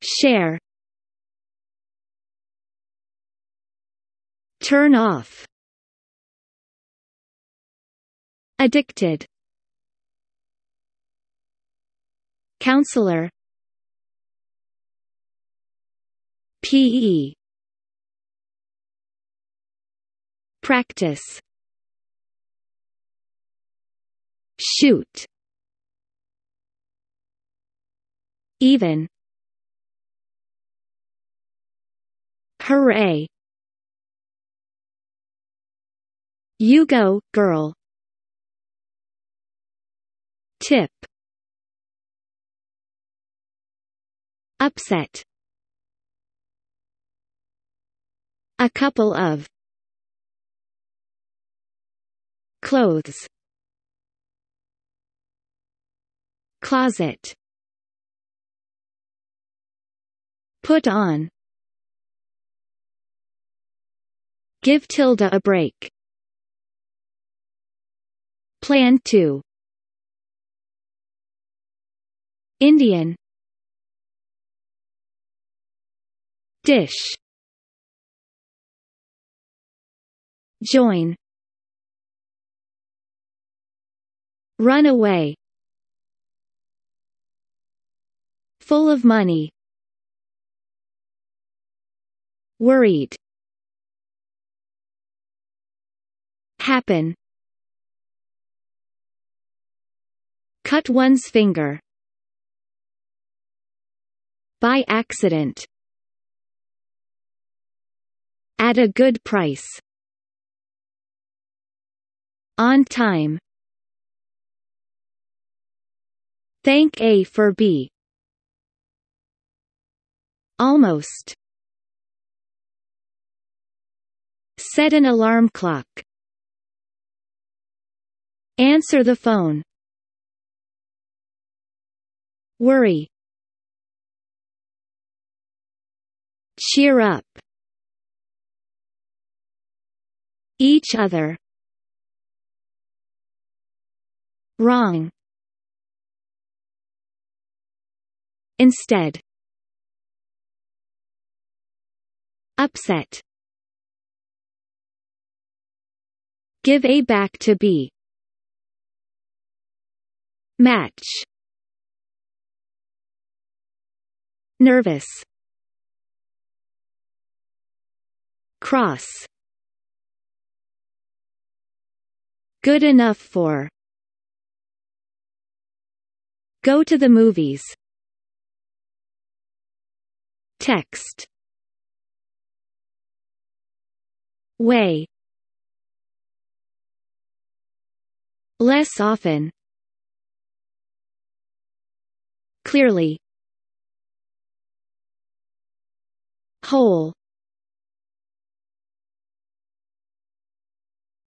Share Turn off Addicted Counselor PE Practice Shoot Even Hooray! You go, girl. Tip. Upset. A couple of clothes closet put on Give Tilda a break. Plan 2 Indian Dish Join Run away Full of money Worried Happen Cut one's finger By accident At a good price On time Thank A for B Almost Set an alarm clock Answer the phone. Worry. Cheer up. Each other. Wrong. Instead. Upset. Give A back to B. Match Nervous Cross Good enough for Go to the movies Text Way Less often Clearly Whole